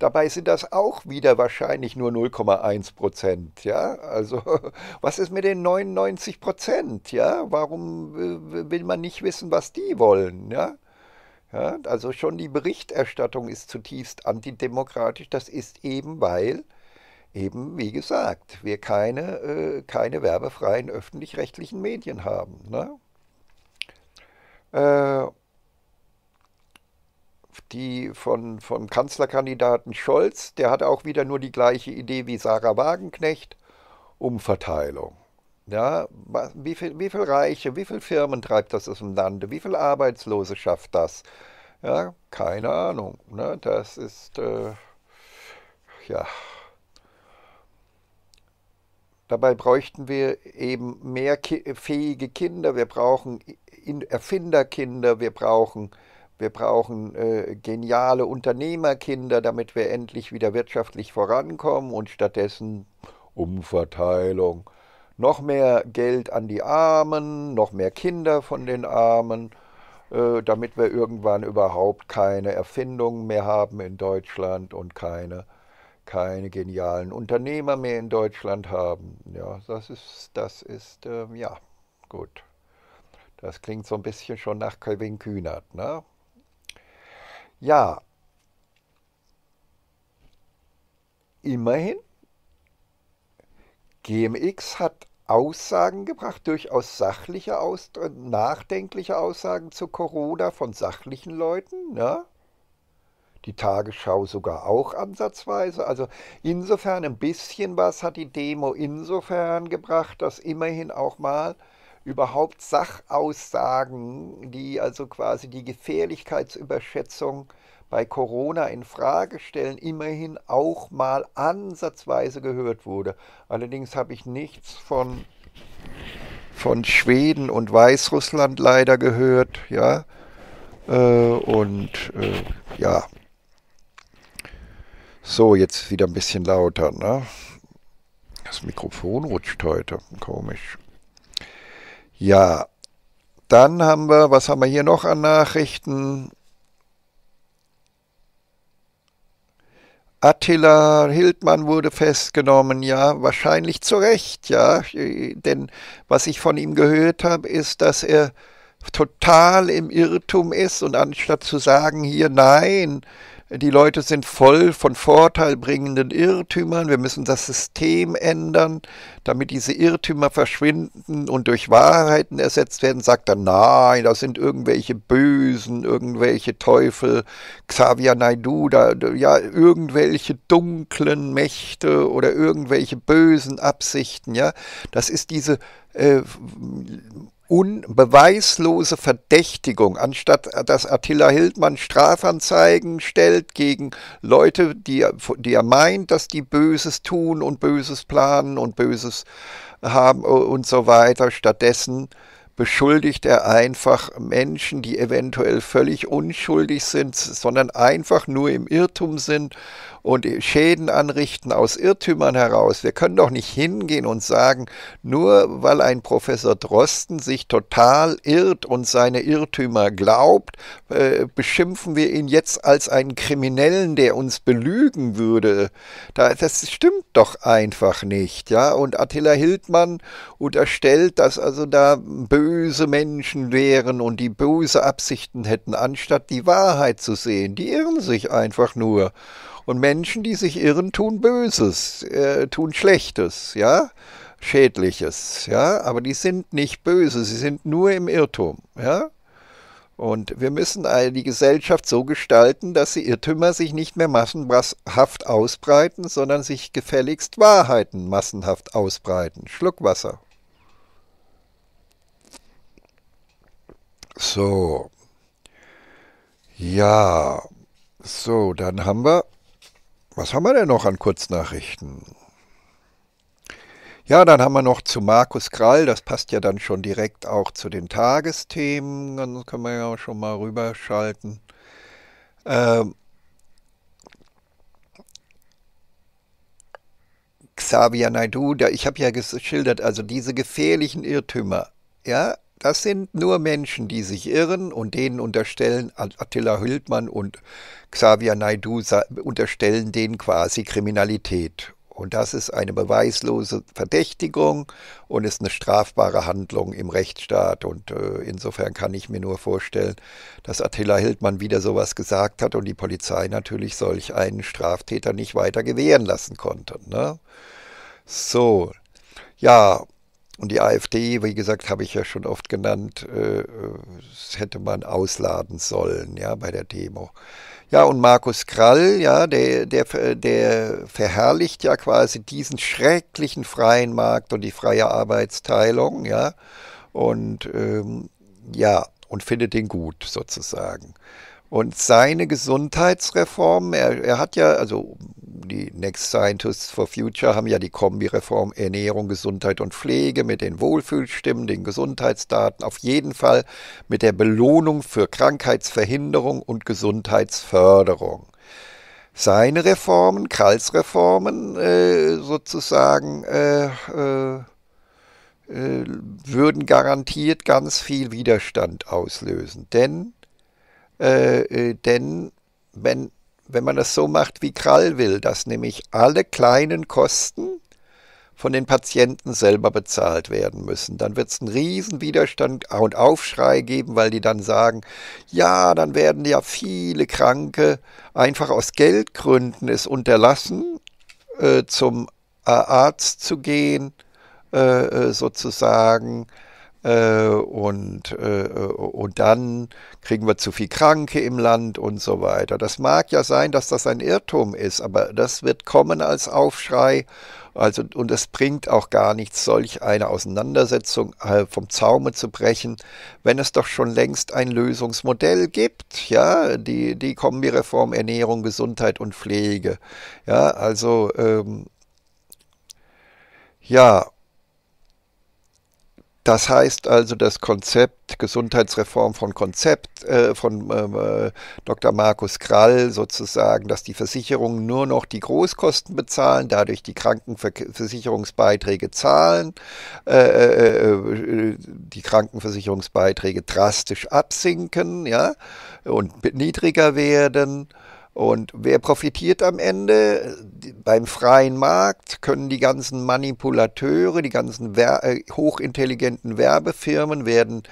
Speaker 1: dabei sind das auch wieder wahrscheinlich nur 0,1 Prozent. Ja? Also, was ist mit den 99 Prozent? Ja? Warum äh, will man nicht wissen, was die wollen? Ja? Ja, also schon die Berichterstattung ist zutiefst antidemokratisch. Das ist eben, weil eben, wie gesagt, wir keine, äh, keine werbefreien öffentlich-rechtlichen Medien haben. Ne? Äh, die von, vom Kanzlerkandidaten Scholz, der hat auch wieder nur die gleiche Idee wie Sarah Wagenknecht, Umverteilung. Ja, wie viel, wie viel Reiche, wie viele Firmen treibt das aus dem Lande, wie viele Arbeitslose schafft das? Ja, keine Ahnung. Ne? Das ist, äh, ja. Dabei bräuchten wir eben mehr ki fähige Kinder, wir brauchen Erfinderkinder, wir brauchen, wir brauchen äh, geniale Unternehmerkinder, damit wir endlich wieder wirtschaftlich vorankommen und stattdessen Umverteilung noch mehr Geld an die Armen, noch mehr Kinder von den Armen, äh, damit wir irgendwann überhaupt keine Erfindungen mehr haben in Deutschland und keine, keine genialen Unternehmer mehr in Deutschland haben. Ja, das ist, das ist, äh, ja, gut. Das klingt so ein bisschen schon nach Calvin Kühnert, ne? Ja, immerhin, GMX hat Aussagen gebracht, durchaus sachliche, Aus äh, nachdenkliche Aussagen zu Corona von sachlichen Leuten, ne? Die Tagesschau sogar auch ansatzweise. Also insofern ein bisschen was hat die Demo insofern gebracht, dass immerhin auch mal überhaupt Sachaussagen, die also quasi die Gefährlichkeitsüberschätzung bei Corona in Frage stellen immerhin auch mal ansatzweise gehört wurde. Allerdings habe ich nichts von von Schweden und Weißrussland leider gehört, ja. Äh, und äh, ja. So, jetzt wieder ein bisschen lauter, ne? Das Mikrofon rutscht heute, komisch. Ja, dann haben wir, was haben wir hier noch an Nachrichten? Attila Hildmann wurde festgenommen, ja, wahrscheinlich zu Recht, ja, denn was ich von ihm gehört habe, ist, dass er total im Irrtum ist und anstatt zu sagen hier nein, die Leute sind voll von vorteilbringenden Irrtümern. Wir müssen das System ändern, damit diese Irrtümer verschwinden und durch Wahrheiten ersetzt werden. Sagt er, nein, das sind irgendwelche Bösen, irgendwelche Teufel, Xavier Naidu, da, ja, irgendwelche dunklen Mächte oder irgendwelche bösen Absichten, ja. Das ist diese äh, unbeweislose Verdächtigung, anstatt äh, dass Attila Hildmann Strafanzeigen stellt gegen Leute, die, die er meint, dass die Böses tun und Böses planen und Böses haben äh, und so weiter. Stattdessen beschuldigt er einfach Menschen, die eventuell völlig unschuldig sind, sondern einfach nur im Irrtum sind und Schäden anrichten aus Irrtümern heraus. Wir können doch nicht hingehen und sagen, nur weil ein Professor Drosten sich total irrt und seine Irrtümer glaubt, äh, beschimpfen wir ihn jetzt als einen Kriminellen, der uns belügen würde. Da, das stimmt doch einfach nicht, ja. Und Attila Hildmann unterstellt, dass also da böse Menschen wären und die böse Absichten hätten, anstatt die Wahrheit zu sehen. Die irren sich einfach nur. Und Menschen, die sich irren, tun Böses, äh, tun Schlechtes, ja, Schädliches, ja, aber die sind nicht böse, sie sind nur im Irrtum, ja. Und wir müssen die Gesellschaft so gestalten, dass die Irrtümer sich nicht mehr massenhaft ausbreiten, sondern sich gefälligst Wahrheiten massenhaft ausbreiten. Schluckwasser. So. Ja. So, dann haben wir was haben wir denn noch an Kurznachrichten? Ja, dann haben wir noch zu Markus Krall, das passt ja dann schon direkt auch zu den Tagesthemen, dann können wir ja auch schon mal rüberschalten. Ähm, Xavier Naidu, ich habe ja geschildert, also diese gefährlichen Irrtümer, ja, das sind nur Menschen, die sich irren und denen unterstellen, Attila Hildmann und Xavier Naidu unterstellen denen quasi Kriminalität. Und das ist eine beweislose Verdächtigung und ist eine strafbare Handlung im Rechtsstaat. Und äh, insofern kann ich mir nur vorstellen, dass Attila Hildmann wieder sowas gesagt hat und die Polizei natürlich solch einen Straftäter nicht weiter gewähren lassen konnte. Ne? So, ja, und die AfD, wie gesagt, habe ich ja schon oft genannt, äh, äh, hätte man ausladen sollen, ja, bei der Demo. Ja, und Markus Krall, ja, der, der, der verherrlicht ja quasi diesen schrecklichen freien Markt und die freie Arbeitsteilung, ja. Und ähm, ja, und findet den gut sozusagen. Und seine Gesundheitsreform, er, er hat ja, also die Next Scientists for Future haben ja die Kombi-Reform Ernährung, Gesundheit und Pflege mit den Wohlfühlstimmen, den Gesundheitsdaten, auf jeden Fall mit der Belohnung für Krankheitsverhinderung und Gesundheitsförderung. Seine Reformen, Kralls Reformen äh, sozusagen, äh, äh, äh, würden garantiert ganz viel Widerstand auslösen. Denn äh, äh, denn wenn, wenn man das so macht, wie Krall will, dass nämlich alle kleinen Kosten von den Patienten selber bezahlt werden müssen. Dann wird es einen riesen Widerstand und Aufschrei geben, weil die dann sagen, ja, dann werden ja viele Kranke einfach aus Geldgründen es unterlassen, äh, zum Arzt zu gehen, äh, äh sozusagen, äh, und, äh, und dann kriegen wir zu viel Kranke im Land und so weiter. Das mag ja sein, dass das ein Irrtum ist, aber das wird kommen als Aufschrei. Also, und es bringt auch gar nichts, solch eine Auseinandersetzung äh, vom Zaume zu brechen, wenn es doch schon längst ein Lösungsmodell gibt. Ja, die, die Kombireform Ernährung, Gesundheit und Pflege. Ja, also, ähm, ja, das heißt also, das Konzept Gesundheitsreform von Konzept äh, von ähm, äh, Dr. Markus Krall sozusagen, dass die Versicherungen nur noch die Großkosten bezahlen, dadurch die Krankenversicherungsbeiträge zahlen, äh, äh, äh die Krankenversicherungsbeiträge drastisch absinken ja, und niedriger werden und wer profitiert am Ende? Beim freien Markt können die ganzen Manipulateure, die ganzen Wer äh, hochintelligenten Werbefirmen werden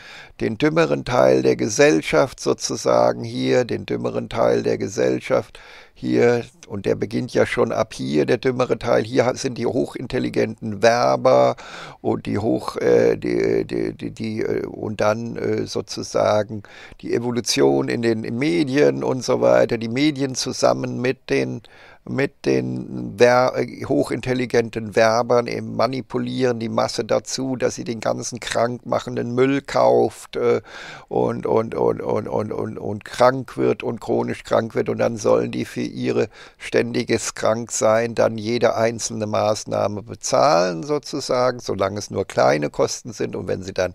Speaker 1: den dümmeren Teil der Gesellschaft sozusagen hier, den dümmeren Teil der Gesellschaft hier, und der beginnt ja schon ab hier, der dümmere Teil, hier sind die hochintelligenten Werber und die hoch, äh, die, die, die, die, äh, und dann äh, sozusagen die Evolution in den in Medien und so weiter, die Medien zusammen mit den mit den Ver äh, hochintelligenten Werbern eben manipulieren die Masse dazu, dass sie den ganzen krankmachenden Müll kauft äh, und, und, und, und, und, und, und krank wird und chronisch krank wird und dann sollen die für ihre ständiges Kranksein dann jede einzelne Maßnahme bezahlen sozusagen, solange es nur kleine Kosten sind und wenn sie dann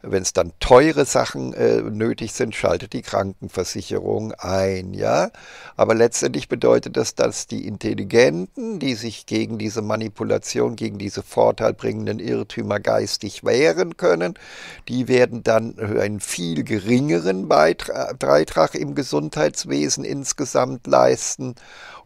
Speaker 1: wenn es dann teure Sachen äh, nötig sind, schaltet die Krankenversicherung ein, ja. Aber letztendlich bedeutet das, dass die Intelligenten, die sich gegen diese Manipulation, gegen diese vorteilbringenden Irrtümer geistig wehren können, die werden dann einen viel geringeren Beitrag, im Gesundheitswesen insgesamt leisten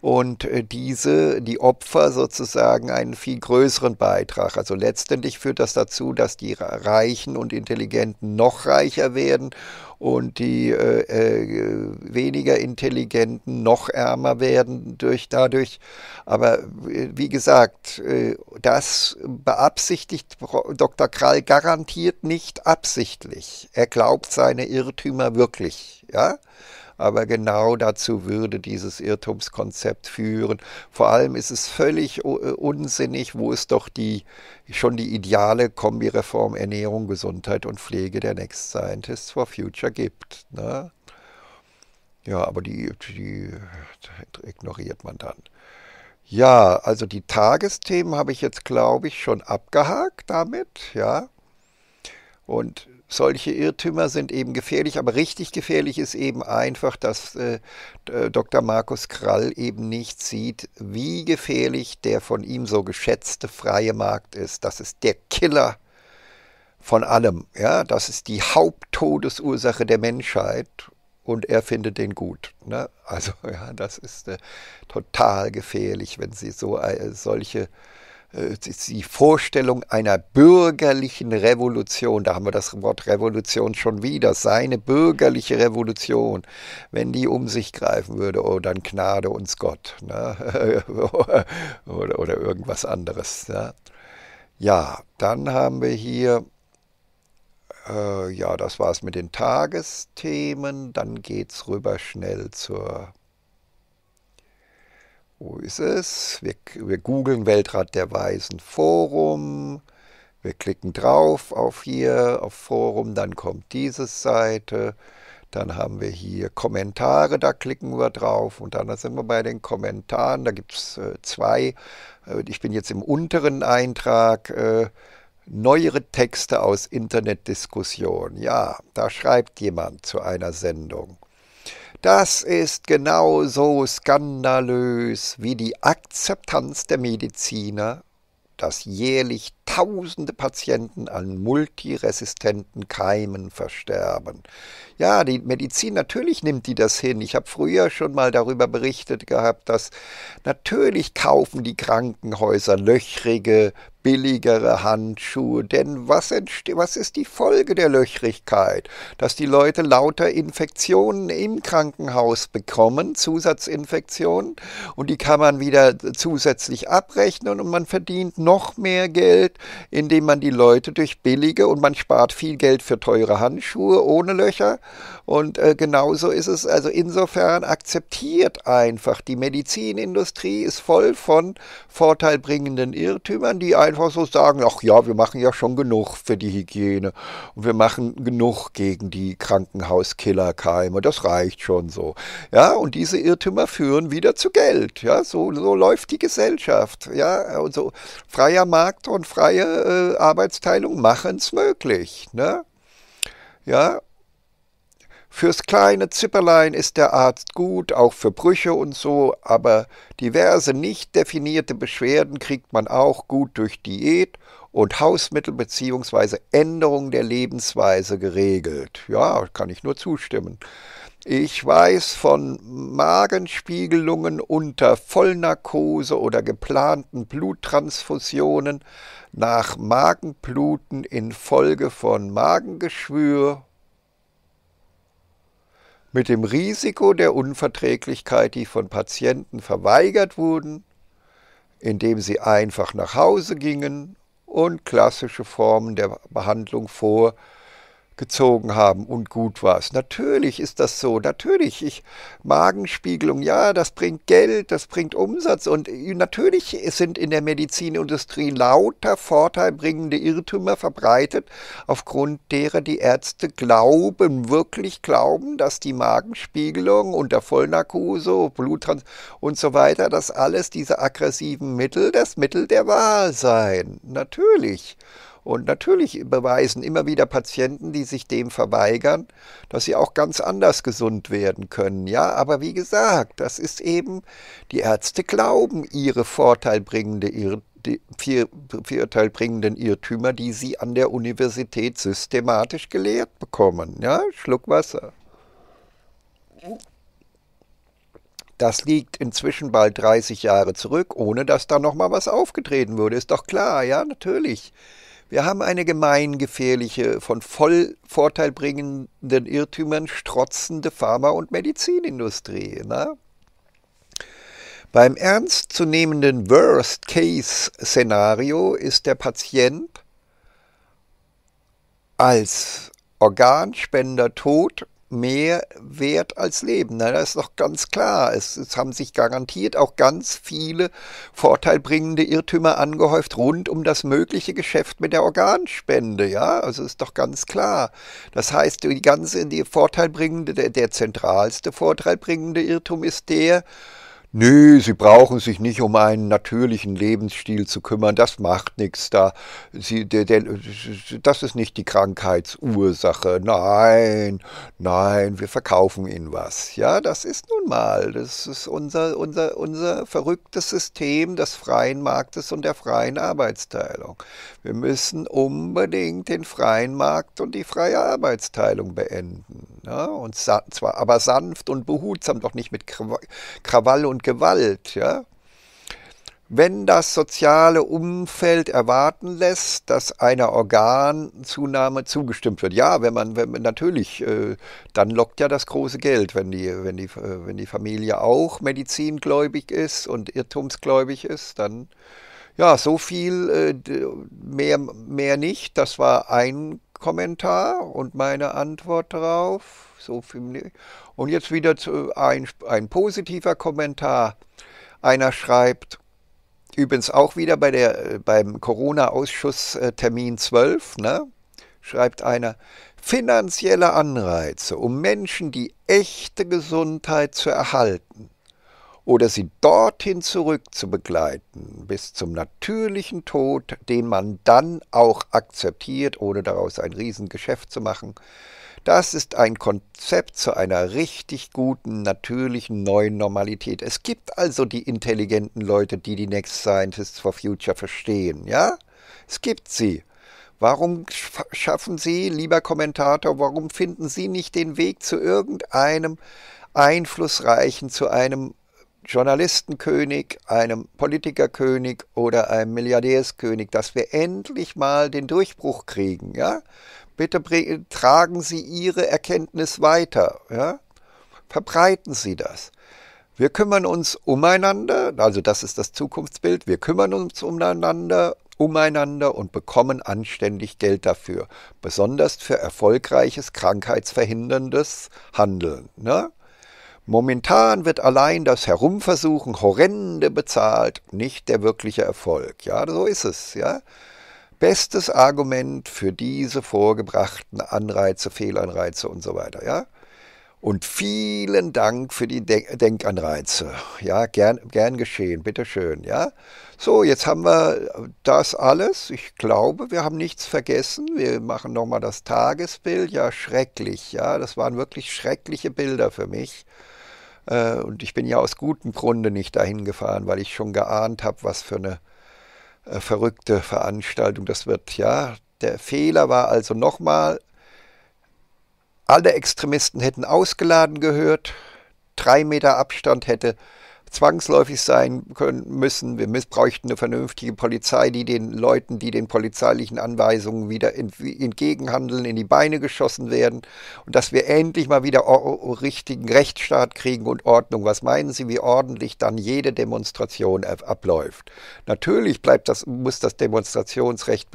Speaker 1: und äh, diese, die Opfer sozusagen einen viel größeren Beitrag. Also letztendlich führt das dazu, dass die Reichen und Intelligenten Intelligenten noch reicher werden und die äh, äh, weniger Intelligenten noch ärmer werden durch dadurch. Aber äh, wie gesagt, äh, das beabsichtigt Dr. Krall garantiert nicht absichtlich. Er glaubt seine Irrtümer wirklich, ja aber genau dazu würde dieses Irrtumskonzept führen. Vor allem ist es völlig äh, unsinnig, wo es doch die, schon die ideale Kombireform Ernährung, Gesundheit und Pflege der Next Scientists for Future gibt. Ne? Ja, aber die, die ignoriert man dann. Ja, also die Tagesthemen habe ich jetzt, glaube ich, schon abgehakt damit, ja. Und solche Irrtümer sind eben gefährlich, aber richtig gefährlich ist eben einfach, dass äh, Dr. Äh, Markus Krall eben nicht sieht, wie gefährlich der von ihm so geschätzte freie Markt ist. Das ist der Killer von allem. Ja, das ist die Haupttodesursache der Menschheit und er findet den gut. Ne? Also ja, das ist äh, total gefährlich, wenn Sie so äh, solche äh, die Vorstellung einer bürgerlichen Revolution, da haben wir das Wort Revolution schon wieder, seine bürgerliche Revolution, wenn die um sich greifen würde, oh, dann gnade uns Gott ne? oder, oder irgendwas anderes. Ne? Ja, dann haben wir hier, äh, ja, das war es mit den Tagesthemen, dann geht es rüber schnell zur wo ist es? Wir, wir googeln Weltrat der Weisen Forum. Wir klicken drauf auf hier, auf Forum, dann kommt diese Seite. Dann haben wir hier Kommentare, da klicken wir drauf und dann sind wir bei den Kommentaren. Da gibt es äh, zwei. Äh, ich bin jetzt im unteren Eintrag. Äh, neuere Texte aus Internetdiskussion. Ja, da schreibt jemand zu einer Sendung. Das ist genauso skandalös wie die Akzeptanz der Mediziner, dass jährlich tausende Patienten an multiresistenten Keimen versterben. Ja, die Medizin, natürlich nimmt die das hin. Ich habe früher schon mal darüber berichtet gehabt, dass natürlich kaufen die Krankenhäuser löchrige, billigere Handschuhe. Denn was, was ist die Folge der Löchrigkeit? Dass die Leute lauter Infektionen im Krankenhaus bekommen, Zusatzinfektionen, und die kann man wieder zusätzlich abrechnen und man verdient noch mehr Geld, indem man die Leute durch billige und man spart viel Geld für teure Handschuhe ohne Löcher und äh, genauso ist es, also insofern akzeptiert einfach, die Medizinindustrie ist voll von vorteilbringenden Irrtümern, die einfach so sagen, ach ja, wir machen ja schon genug für die Hygiene und wir machen genug gegen die Krankenhauskillerkeime, das reicht schon so. Ja, und diese Irrtümer führen wieder zu Geld, ja, so, so läuft die Gesellschaft, ja, und so also freier Markt und freie äh, Arbeitsteilung machen es möglich, ne? Ja, Fürs kleine Zipperlein ist der Arzt gut, auch für Brüche und so, aber diverse nicht definierte Beschwerden kriegt man auch gut durch Diät und Hausmittel bzw. Änderung der Lebensweise geregelt. Ja, kann ich nur zustimmen. Ich weiß von Magenspiegelungen unter Vollnarkose oder geplanten Bluttransfusionen nach Magenbluten infolge von Magengeschwür mit dem Risiko der Unverträglichkeit, die von Patienten verweigert wurden, indem sie einfach nach Hause gingen und klassische Formen der Behandlung vor gezogen haben und gut war es. Natürlich ist das so. Natürlich, ich Magenspiegelung, ja, das bringt Geld, das bringt Umsatz und äh, natürlich sind in der Medizinindustrie lauter vorteilbringende Irrtümer verbreitet, aufgrund derer die Ärzte glauben, wirklich glauben, dass die Magenspiegelung unter Vollnarkose, Bluttrans und so weiter, dass alles diese aggressiven Mittel das Mittel der Wahl seien. Natürlich. Und natürlich beweisen immer wieder Patienten, die sich dem verweigern, dass sie auch ganz anders gesund werden können. Ja, aber wie gesagt, das ist eben, die Ärzte glauben ihre vorteilbringende Irrtümer die vier, vierteilbringenden Irrtümer, die sie an der Universität systematisch gelehrt bekommen. Ja, Schluck Wasser. Das liegt inzwischen bald 30 Jahre zurück, ohne dass da nochmal was aufgetreten würde. Ist doch klar, ja, natürlich. Wir haben eine gemeingefährliche, von voll bringenden Irrtümern strotzende Pharma- und Medizinindustrie. Na? Beim ernstzunehmenden Worst-Case-Szenario ist der Patient als Organspender tot mehr wert als Leben. Na, das ist doch ganz klar. Es, es haben sich garantiert auch ganz viele vorteilbringende Irrtümer angehäuft rund um das mögliche Geschäft mit der Organspende. Ja, also ist doch ganz klar. Das heißt, die ganze die vorteilbringende, der, der zentralste vorteilbringende Irrtum ist der, Nö, sie brauchen sich nicht um einen natürlichen Lebensstil zu kümmern, das macht nichts da. Sie, der, der, das ist nicht die Krankheitsursache. Nein, nein, wir verkaufen ihnen was. Ja, das ist nun mal, das ist unser, unser, unser verrücktes System des freien Marktes und der freien Arbeitsteilung. Wir müssen unbedingt den freien Markt und die freie Arbeitsteilung beenden. Ja, und zwar aber sanft und behutsam, doch nicht mit Krawall und Gewalt, ja, wenn das soziale Umfeld erwarten lässt, dass einer Organzunahme zugestimmt wird. Ja, wenn man, wenn, natürlich, äh, dann lockt ja das große Geld, wenn die, wenn die, äh, wenn die Familie auch medizingläubig ist und irrtumsgläubig ist, dann ja, so viel, äh, mehr, mehr nicht. Das war ein Kommentar und meine Antwort darauf. So Und jetzt wieder zu, ein, ein positiver Kommentar. Einer schreibt, übrigens auch wieder bei der, äh, beim Corona-Ausschuss äh, Termin 12, ne? schreibt einer, finanzielle Anreize, um Menschen die echte Gesundheit zu erhalten, oder sie dorthin zurück zu begleiten, bis zum natürlichen Tod, den man dann auch akzeptiert, ohne daraus ein Riesengeschäft zu machen, das ist ein Konzept zu einer richtig guten, natürlichen neuen Normalität. Es gibt also die intelligenten Leute, die die Next Scientists for Future verstehen, ja? Es gibt sie. Warum schaffen Sie, lieber Kommentator, warum finden Sie nicht den Weg zu irgendeinem einflussreichen, zu einem Journalistenkönig, einem Politikerkönig oder einem Milliardärskönig, dass wir endlich mal den Durchbruch kriegen. Ja? Bitte tragen Sie Ihre Erkenntnis weiter. Ja? Verbreiten Sie das. Wir kümmern uns umeinander, also das ist das Zukunftsbild, wir kümmern uns umeinander, umeinander und bekommen anständig Geld dafür, besonders für erfolgreiches krankheitsverhinderndes Handeln. Ne? Momentan wird allein das Herumversuchen horrende bezahlt, nicht der wirkliche Erfolg. Ja, so ist es, ja. Bestes Argument für diese vorgebrachten Anreize, Fehlanreize und so weiter, ja. Und vielen Dank für die De Denkanreize. Ja, gern, gern geschehen, bitteschön, ja. So, jetzt haben wir das alles. Ich glaube, wir haben nichts vergessen. Wir machen nochmal das Tagesbild. Ja, schrecklich, ja. Das waren wirklich schreckliche Bilder für mich. Äh, und ich bin ja aus gutem Grunde nicht dahin gefahren, weil ich schon geahnt habe, was für eine äh, verrückte Veranstaltung das wird. Ja, der Fehler war also nochmal, alle Extremisten hätten ausgeladen gehört, drei Meter Abstand hätte zwangsläufig sein können müssen. Wir missbräuchten eine vernünftige Polizei, die den Leuten, die den polizeilichen Anweisungen wieder entgegenhandeln, in die Beine geschossen werden und dass wir endlich mal wieder richtigen Rechtsstaat kriegen und Ordnung. Was meinen Sie, wie ordentlich dann jede Demonstration abläuft? Natürlich bleibt das, muss das Demonstrationsrecht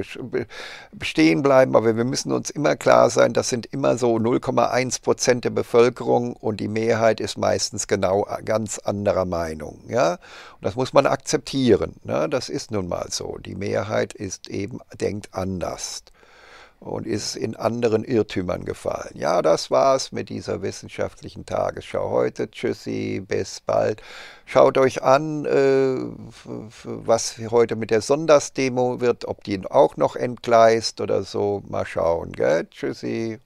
Speaker 1: bestehen bleiben, aber wir müssen uns immer klar sein, das sind immer so 0,1 Prozent der Bevölkerung und die Mehrheit ist meistens genau ganz anderer Meinung. Meinung. Ja? Und das muss man akzeptieren. Ne? Das ist nun mal so. Die Mehrheit ist eben, denkt anders und ist in anderen Irrtümern gefallen. Ja, das war's mit dieser wissenschaftlichen Tagesschau heute. Tschüssi, bis bald. Schaut euch an, äh, was heute mit der Sondersdemo wird, ob die auch noch entgleist oder so. Mal schauen. Gell? Tschüssi.